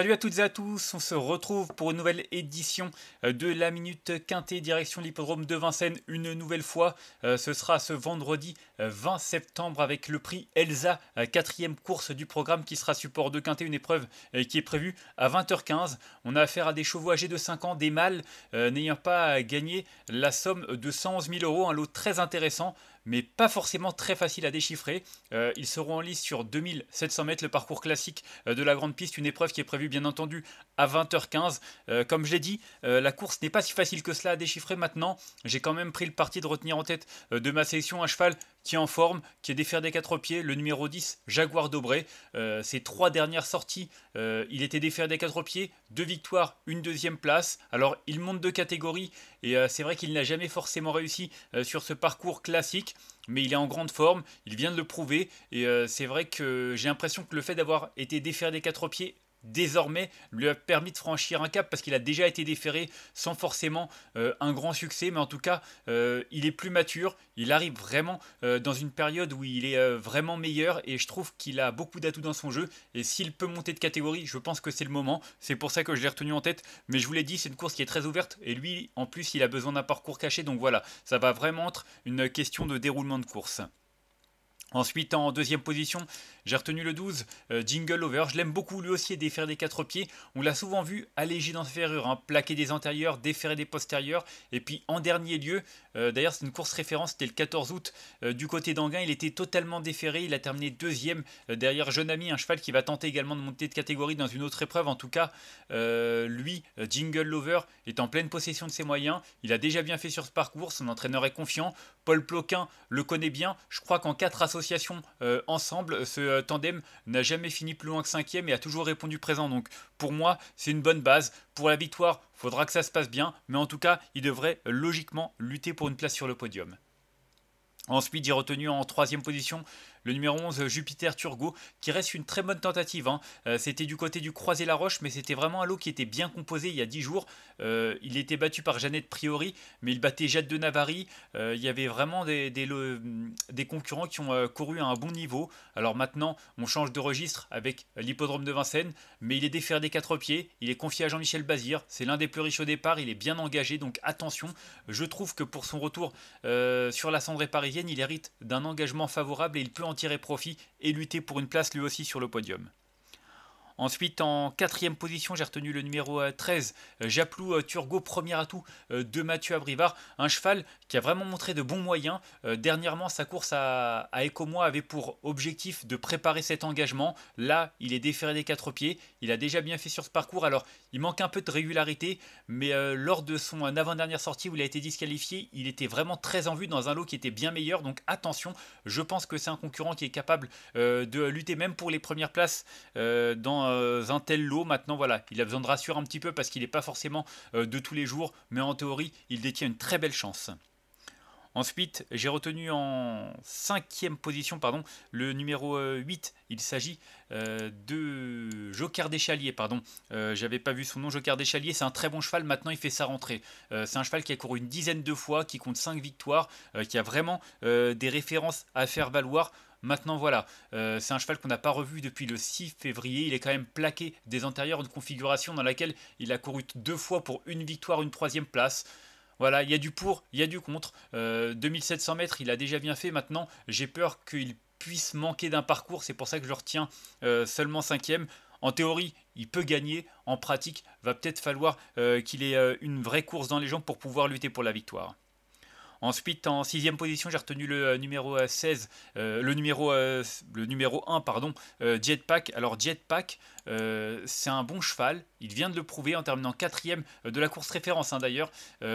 Salut à toutes et à tous, on se retrouve pour une nouvelle édition euh, de la Minute Quintée direction l'hippodrome de Vincennes une nouvelle fois. Euh, ce sera ce vendredi 20 euh, septembre avec le prix Elsa, quatrième course du programme qui sera support de Quintée, une épreuve qui est prévue à 20h15. On a affaire à des chevaux âgés de 5 ans, des mâles n'ayant pas gagné la somme de 111 000 euros, un lot très intéressant mais pas forcément très facile à déchiffrer. Euh, ils seront en liste sur 2700 mètres, le parcours classique euh, de la grande piste, une épreuve qui est prévue bien entendu à 20h15. Euh, comme je l'ai dit, euh, la course n'est pas si facile que cela à déchiffrer maintenant. J'ai quand même pris le parti de retenir en tête euh, de ma sélection un cheval qui est en forme, qui est défaire des quatre pieds, le numéro 10, Jaguar Dobré. ses trois dernières sorties, il était défaire des quatre pieds, deux victoires, une deuxième place. Alors il monte de catégorie et c'est vrai qu'il n'a jamais forcément réussi sur ce parcours classique mais il est en grande forme, il vient de le prouver, et c'est vrai que j'ai l'impression que le fait d'avoir été défaire des quatre pieds désormais lui a permis de franchir un cap parce qu'il a déjà été déféré sans forcément euh, un grand succès, mais en tout cas euh, il est plus mature, il arrive vraiment euh, dans une période où il est vraiment meilleur et je trouve qu'il a beaucoup d'atouts dans son jeu et s'il peut monter de catégorie je pense que c'est le moment, c'est pour ça que je l'ai retenu en tête, mais je vous l'ai dit c'est une course qui est très ouverte et lui en plus il a besoin d'un parcours caché donc voilà, ça va vraiment être une question de déroulement de course. Ensuite, en deuxième position, j'ai retenu le 12, euh, Jingle Over. Je l'aime beaucoup lui aussi défaire des quatre pieds. On l'a souvent vu alléger dans ce ferrure, hein. plaquer des antérieurs, déférer des postérieurs. Et puis en dernier lieu, euh, d'ailleurs c'est une course référence, c'était le 14 août euh, du côté d'Anguin. Il était totalement déféré, il a terminé deuxième derrière Jeune Ami, un cheval qui va tenter également de monter de catégorie dans une autre épreuve. En tout cas, lui, Jingle Lover, est en pleine possession de ses moyens. Il a déjà bien fait sur ce parcours, son entraîneur est confiant. Paul Ploquin le connaît bien. Je crois qu'en quatre associations ensemble, ce euh, tandem n'a jamais fini plus loin que cinquième et a toujours répondu présent. Donc pour moi, c'est une bonne base. Pour la victoire, faudra que ça se passe bien, mais en tout cas, il devrait logiquement lutter pour une place sur le podium. Ensuite, j'ai retenu en troisième position le numéro 11, euh, Jupiter Turgot, qui reste une très bonne tentative. Hein. Euh, c'était du côté du Croisé-la-Roche, mais c'était vraiment un lot qui était bien composé il y a 10 jours. Euh, il était battu par Jeannette Priori, mais il battait Jade de Navarre. il y avait vraiment des, des concurrents qui ont couru à un bon niveau. Alors maintenant, on change de registre avec l'hippodrome de Vincennes, mais il est déféré des quatre pieds. Il est confié à Jean-Michel Bazir. C'est l'un des plus riches au départ. Il est bien engagé, donc attention. Je trouve que pour son retour sur la cendrée parisienne, il hérite d'un engagement favorable et il peut en tirer profit et lutter pour une place lui aussi sur le podium. Ensuite, en quatrième position, j'ai retenu le numéro 13, euh, euh, Japlou euh, Turgot, premier atout de Mathieu Abrivard. Un cheval qui a vraiment montré de bons moyens. Dernièrement, sa course à, Ecomois avait pour objectif de préparer cet engagement. Là, il est déféré des quatre pieds. Il a déjà bien fait sur ce parcours. Alors, il manque un peu de régularité, mais euh, lors de son euh, avant-dernière sortie où il a été disqualifié, il était vraiment très en vue dans un lot qui était bien meilleur. Donc attention, je pense que c'est un concurrent qui est capable euh, de lutter même pour les premières places dans un tel lot. Maintenant, voilà, il a besoin de rassurer un petit peu parce qu'il n'est pas forcément de tous les jours, mais en théorie, il détient une très belle chance. Ensuite, j'ai retenu en cinquième position pardon, le numéro 8. Euh, il s'agit euh, de Joker d'échalier, Pardon, euh, j'avais pas vu son nom. Joker c'est un très bon cheval. Maintenant, il fait sa rentrée. c'est un cheval qui a couru une dizaine de fois, qui compte 5 victoires, qui a vraiment des références à faire valoir. Maintenant voilà, c'est un cheval qu'on n'a pas revu depuis le 6 février. Il est quand même plaqué des antérieurs, une configuration dans laquelle il a couru deux fois pour une victoire, une troisième place. Voilà, il y a du pour, il y a du contre. 2700 euh, mètres, il a déjà bien fait. Maintenant, j'ai peur qu'il puisse manquer d'un parcours. C'est pour ça que je retiens seulement seulement cinquième. En théorie, il peut gagner. En pratique, va peut-être falloir euh, qu'il ait euh, une vraie course dans les jambes pour pouvoir lutter pour la victoire. Ensuite, en sixième position, j'ai retenu le euh, numéro 16, euh, euh, le, numéro, 1, pardon, Jetpack. Alors, Jetpack, c'est un bon cheval. Il vient de le prouver en terminant quatrième de la course référence, hein, d'ailleurs,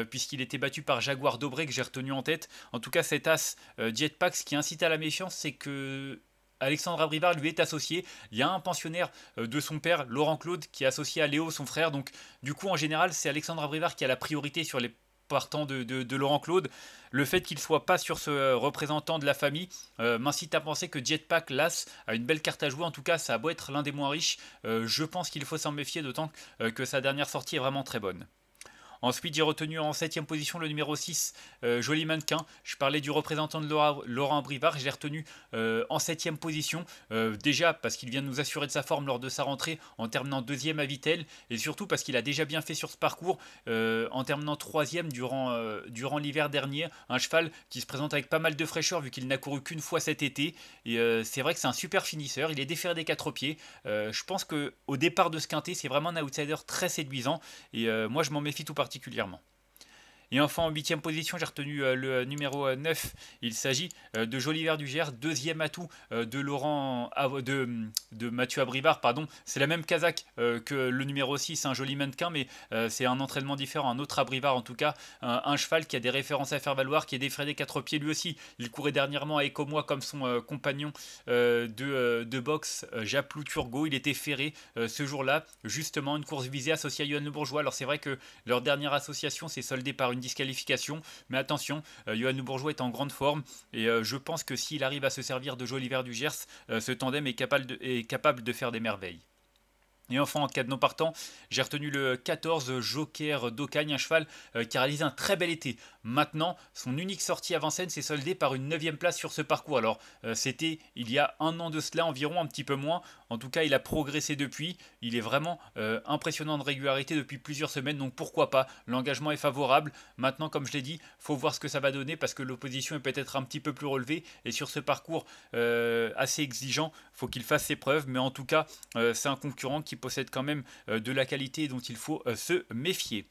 puisqu'il était battu par Jaguar Dobré, que j'ai retenu en tête. En tout cas, cet as Jetpack, ce qui incite à la méfiance, c'est que Alexandre Abrivard lui est associé. Il y a un pensionnaire de son père, Laurent Claude, qui est associé à Léo, son frère. Donc, du coup, en général, c'est Alexandre Abrivard qui a la priorité sur les partant de, Laurent Claude, le fait qu'il ne soit pas sur ce euh, représentant de la famille euh, m'incite à penser que Jetpack Las a une belle carte à jouer. En tout cas, ça a beau être l'un des moins riches, euh, je pense qu'il faut s'en méfier, d'autant que sa dernière sortie est vraiment très bonne. Ensuite, j'ai retenu en 7 position le numéro 6, euh, Joli Mannequin. Je parlais du représentant de Laurent Brivard. Je l'ai retenu euh, en 7 position. Euh, déjà parce qu'il vient de nous assurer de sa forme lors de sa rentrée en terminant deuxième à Vittel Et surtout parce qu'il a déjà bien fait sur ce parcours en terminant troisième durant, durant l'hiver dernier. Un cheval qui se présente avec pas mal de fraîcheur vu qu'il n'a couru qu'une fois cet été. Et c'est vrai que c'est un super finisseur. Il est déféré des quatre pieds. je pense qu'au départ de ce quintet, c'est vraiment un outsider très séduisant. Et moi, je m'en méfie tout particulièrement particulièrement. Et enfin, en huitième position, j'ai retenu euh, le numéro 9. Euh, Il s'agit euh, de Joliver du deuxième atout de, Laurent, de, de Mathieu Abrivard. Pardon. C'est la même Kazakh que le numéro 6, un joli mannequin, mais c'est un entraînement différent, un autre Abrivard en tout cas. Un, cheval qui a des références à faire valoir, qui est défrayé quatre pieds lui aussi. Il courait dernièrement à moi comme son compagnon de, de boxe, Japlou Turgot. Il était ferré ce jour-là, justement, une course visée associée à Yohan Le Bourgeois. Alors c'est vrai que leur dernière association s'est soldée par une disqualification. Mais attention, euh, Johan Bourgeois est en grande forme et euh, je pense que s'il arrive à se servir de Joliver du Gers, euh, ce tandem est capable, de, est capable de faire des merveilles. Et enfin, en cas de non partant, j'ai retenu le 14 Joker d'Ocagne, un cheval qui a réalisé un très bel été. Maintenant, son unique sortie avant scène s'est soldée par une 9 place sur ce parcours. Alors, c'était il y a un an de cela environ, un petit peu moins. En tout cas, il a progressé depuis. Il est vraiment euh, impressionnant de régularité depuis plusieurs semaines. Donc pourquoi pas L'engagement est favorable. Maintenant, comme je l'ai dit, faut voir ce que ça va donner parce que l'opposition est peut-être un petit peu plus relevée. Et sur ce parcours euh, assez exigeant, faut qu'il fasse ses preuves. Mais en tout cas, euh, c'est un concurrent qui possède quand même de la qualité dont il faut se méfier.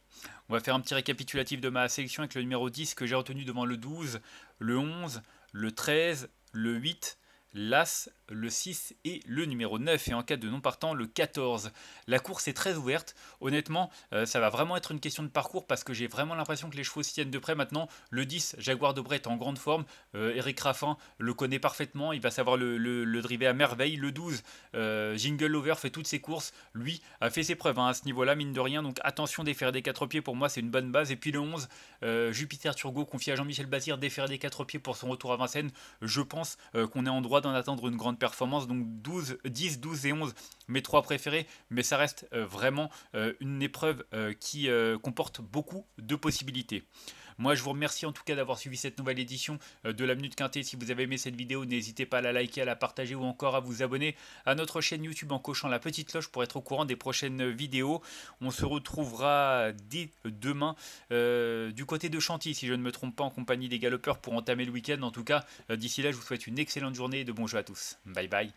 On va faire un petit récapitulatif de ma sélection avec le numéro 10 que j'ai retenu devant le 12, le 11, le 13, le 8, l'As, le 6 et le numéro 9, et en cas de non partant, le 14. La course est très ouverte, honnêtement, euh, ça va vraiment être une question de parcours parce que j'ai vraiment l'impression que les chevaux s'y tiennent de près maintenant. Le 10, Jaguar de Bret en grande forme, Eric euh, Raffin le connaît parfaitement, il va savoir le, driver à merveille. Le 12, euh, Jingle Lover fait toutes ses courses, lui a fait ses preuves hein, à ce niveau-là, mine de rien, donc attention, défaire des 4 pieds pour moi c'est une bonne base. Et puis le 11, Jupiter Turgot confie à Jean-Michel Bazir défaire des 4 pieds pour son retour à Vincennes. Je pense qu'on est en droit d'en attendre une grande performance. Donc 12, 10, 12 et 11, mes trois préférés. Mais ça reste euh, vraiment euh, une épreuve euh, qui comporte beaucoup de possibilités. Moi, je vous remercie en tout cas d'avoir suivi cette nouvelle édition euh, de la Minute Quintée. Si vous avez aimé cette vidéo, n'hésitez pas à la liker, à la partager ou encore à vous abonner à notre chaîne YouTube en cochant la petite cloche pour être au courant des prochaines vidéos. On se retrouvera dès demain euh, du côté de Chantilly, si je ne me trompe pas, en compagnie des galopeurs pour entamer le week-end. En tout cas, euh, d'ici là, je vous souhaite une excellente journée et de bons jeux à tous. Bye bye.